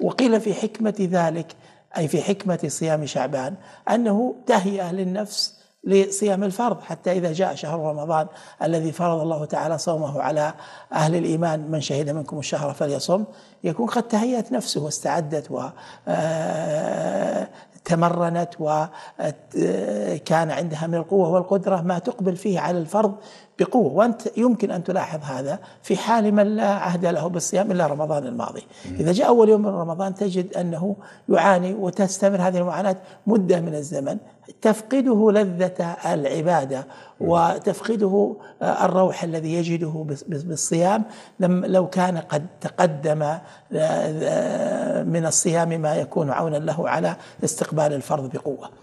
وقيل في حكمة ذلك أي في حكمة صيام شعبان أنه تهيئة للنفس لصيام الفرض حتى إذا جاء شهر رمضان الذي فرض الله تعالى صومه على أهل الإيمان من شهد منكم الشهر فليصم يكون قد تهيأت نفسه واستعدت و آه، تمرنت وكان آه، عندها من القوة والقدرة ما تقبل فيه على الفرض بقوة وأنت يمكن أن تلاحظ هذا في حال من لا عهد له بالصيام إلا رمضان الماضي إذا جاء أول يوم من رمضان تجد أنه يعاني وتستمر هذه المعاناة مدة من الزمن تفقده لذة العبادة وتفقده آه، الروح الذي يجده بالصيام لو كان قد تقدم آه، آه، من الصيام ما يكون عونا له على استقبال الفرض بقوة